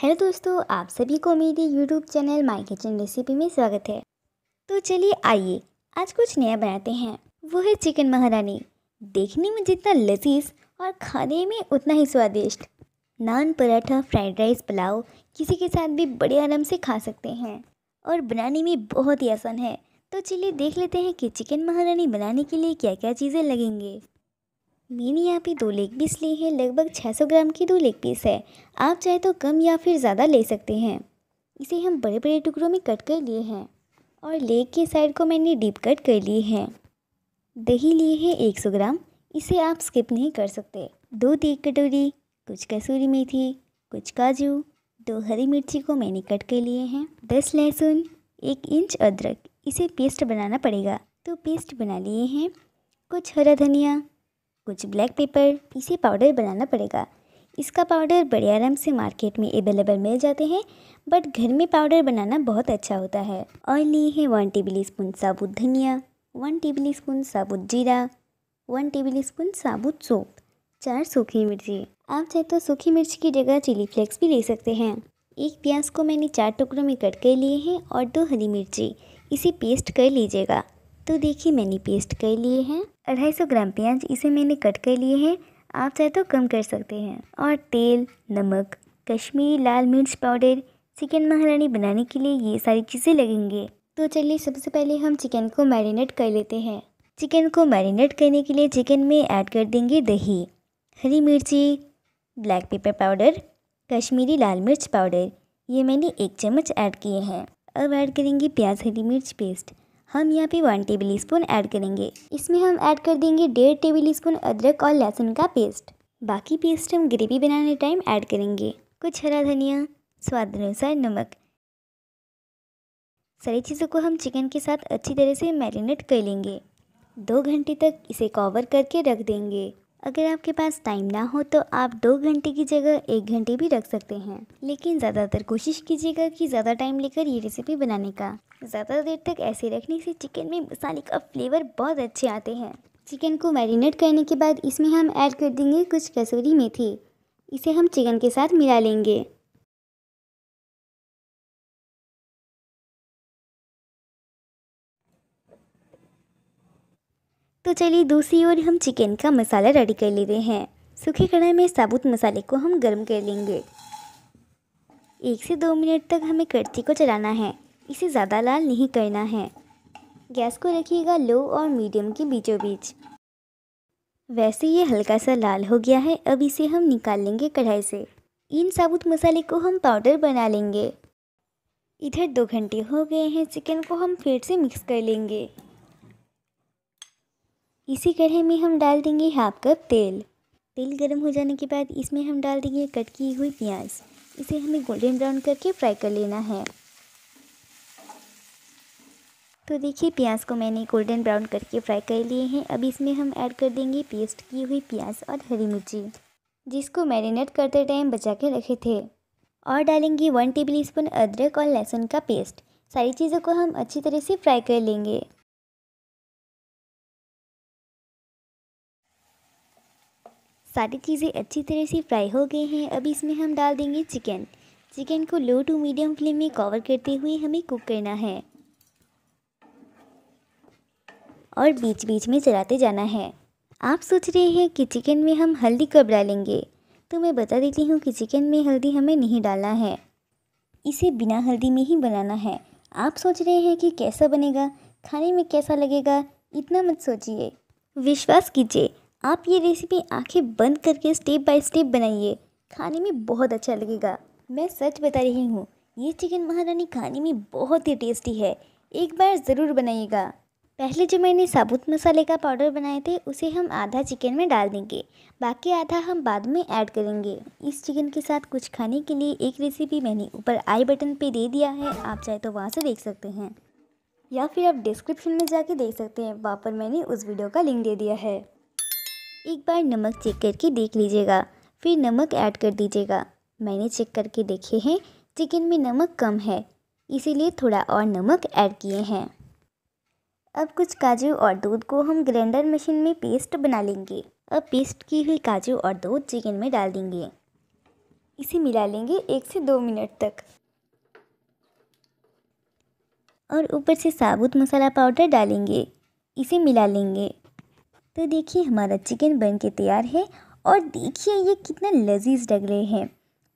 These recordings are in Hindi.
हेलो दोस्तों आप सभी को मेरे YouTube channel My Kitchen Recipe में स्वागत है तो चलिए आइए आज कुछ नया बनाते हैं वो है चिकन महारानी देखने में जितना लजीज और खाने में उतना ही स्वादिष्ट नान पराठा फ्राइड राइस पुलाव किसी के साथ भी बड़े आराम से खा सकते हैं और बनाने में बहुत ही आसान है तो चलिए देख लेते हैं कि चिकन महारानी बनाने के लिए क्या क्या चीज़ें लगेंगे मैंने यहाँ पे दो लेग पीस लिए हैं लगभग 600 ग्राम की दो लेग पीस है आप चाहे तो कम या फिर ज़्यादा ले सकते हैं इसे हम बड़े बड़े टुकड़ों में कट कर लिए हैं और लेग के साइड को मैंने डीप कट कर लिए हैं दही लिए है 100 ग्राम इसे आप स्किप नहीं कर सकते दो एक कटोरी कुछ कसूरी मेथी कुछ काजू दो हरी मिर्ची को मैंने कट कर लिए हैं दस लहसुन एक इंच अदरक इसे पेस्ट बनाना पड़ेगा तो पेस्ट बना लिए हैं कुछ हरा धनिया कुछ ब्लैक पेपर इसे पाउडर बनाना पड़ेगा इसका पाउडर बड़े आराम से मार्केट में अवेलेबल मिल जाते हैं बट घर में पाउडर बनाना बहुत अच्छा होता है और लिए हैं वन टेबल स्पून साबुत धनिया वन टेबल स्पून साबुत जीरा वन टेबल स्पून साबुत सोप चार सूखी मिर्ची आप चाहे तो सूखी मिर्च की जगह चिली फ्लेक्स भी ले सकते हैं एक प्याज को मैंने चार टुकड़ों में कट कर लिए हैं और दो हरी मिर्ची इसे पेस्ट कर लीजिएगा तो देखिए मैंने पेस्ट कर लिए हैं अढ़ाई सौ ग्राम प्याज इसे मैंने कट कर लिए हैं आप चाहे तो कम कर सकते हैं और तेल नमक कश्मीरी लाल मिर्च पाउडर चिकन महारानी बनाने के लिए ये सारी चीज़ें लगेंगे तो चलिए सबसे पहले हम चिकन को मैरिनेट कर लेते हैं चिकन को मैरिनेट करने के लिए चिकन में ऐड कर देंगे दही हरी मिर्ची ब्लैक पेपर पाउडर कश्मीरी लाल मिर्च पाउडर ये मैंने एक चम्मच ऐड किए हैं अब ऐड करेंगे प्याज हरी मिर्च पेस्ट हम यहाँ पे वन टेबल स्पून ऐड करेंगे इसमें हम ऐड कर देंगे डेढ़ टेबल स्पून अदरक और लहसुन का पेस्ट बाकी पेस्ट हम ग्रेवी बनाने टाइम ऐड करेंगे कुछ हरा धनिया स्वाद अनुसार नमक सारी चीज़ों को हम चिकन के साथ अच्छी तरह से मैरिनेट कर लेंगे दो घंटे तक इसे कवर करके रख देंगे अगर आपके पास टाइम ना हो तो आप दो घंटे की जगह एक घंटे भी रख सकते हैं लेकिन ज़्यादातर कोशिश कीजिएगा कि ज़्यादा टाइम लेकर ये रेसिपी बनाने का ज़्यादा देर तक ऐसे रखने से चिकन में मसाले का फ्लेवर बहुत अच्छे आते हैं चिकन को मैरिनेट करने के बाद इसमें हम ऐड कर देंगे कुछ कसूरी मेथी इसे हम चिकन के साथ मिला लेंगे तो चलिए दूसरी ओर हम चिकन का मसाला रेडी कर लेते हैं सूखे कढ़ाई में साबुत मसाले को हम गर्म कर लेंगे एक से दो मिनट तक हमें कड़छी को चलाना है इसे ज़्यादा लाल नहीं करना है गैस को रखिएगा लो और मीडियम के बीचों बीच वैसे ये हल्का सा लाल हो गया है अब इसे हम निकाल लेंगे कढ़ाई से इन साबुत मसाले को हम पाउडर बना लेंगे इधर दो घंटे हो गए हैं चिकन को हम फिर से मिक्स कर लेंगे इसी कढ़े में हम डाल देंगे हाफ कप तेल तेल गर्म हो जाने के बाद इसमें हम डाल देंगे कट की हुई प्याज इसे हमें गोल्डन ब्राउन करके फ्राई कर लेना है तो देखिए प्याज को मैंने गोल्डन ब्राउन करके फ्राई कर लिए हैं अब इसमें हम ऐड कर देंगे पेस्ट की हुई प्याज और हरी मिर्ची जिसको मैरिनेट करते टाइम बचा के रखे थे और डालेंगे वन टेबल स्पून अदरक और लहसुन का पेस्ट सारी चीज़ों को हम अच्छी तरह से फ्राई कर लेंगे सारी चीज़ें अच्छी तरह से फ्राई हो गई हैं अब इसमें हम डाल देंगे चिकन चिकन को लो टू मीडियम फ्लेम में कवर करते हुए हमें कुक करना है और बीच बीच में चलाते जाना है आप सोच रहे हैं कि चिकन में हम हल्दी कब डालेंगे तो मैं बता देती हूँ कि चिकन में हल्दी हमें नहीं डालना है इसे बिना हल्दी में ही बनाना है आप सोच रहे हैं कि कैसा बनेगा खाने में कैसा लगेगा इतना मत सोचिए विश्वास कीजिए आप ये रेसिपी आंखें बंद करके स्टेप बाय स्टेप बनाइए खाने में बहुत अच्छा लगेगा मैं सच बता रही हूँ ये चिकन महारानी खाने में बहुत ही टेस्टी है एक बार ज़रूर बनाइएगा पहले जो मैंने साबुत मसाले का पाउडर बनाए थे उसे हम आधा चिकन में डाल देंगे बाकी आधा हम बाद में ऐड करेंगे इस चिकन के साथ कुछ खाने के लिए एक रेसिपी मैंने ऊपर आई बटन पे दे दिया है आप चाहे तो वहाँ से देख सकते हैं या फिर आप डिस्क्रिप्शन में जाके देख सकते हैं वहाँ पर मैंने उस वीडियो का लिंक दे दिया है एक बार नमक चेक करके देख लीजिएगा फिर नमक ऐड कर दीजिएगा मैंने चेक करके देखे हैं चिकन में नमक कम है इसीलिए थोड़ा और नमक ऐड किए हैं अब कुछ काजू और दूध को हम ग्राइंडर मशीन में पेस्ट बना लेंगे अब पेस्ट की हुई काजू और दूध चिकन में डाल देंगे इसे मिला लेंगे एक से दो मिनट तक और ऊपर से साबुत मसाला पाउडर डालेंगे इसे मिला लेंगे तो देखिए हमारा चिकन बन के तैयार है और देखिए ये कितना लजीज लग रहे हैं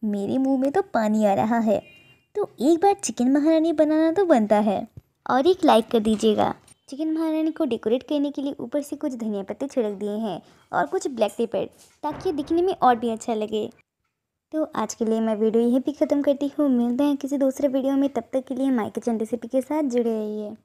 मेरे मुंह में तो पानी आ रहा है तो एक बार चिकन महारानी बनाना तो बनता है और एक लाइक कर दीजिएगा चिकन महारानी को डेकोरेट करने के लिए ऊपर से कुछ धनिया पत्ते छिड़क दिए हैं और कुछ ब्लैक पेपर ताकि दिखने में और भी अच्छा लगे तो आज के लिए मैं वीडियो यहीं भी ख़त्म करती हूँ मिलते हैं किसी दूसरे वीडियो में तब तक के लिए माइक रेसिपी के साथ जुड़े रहिए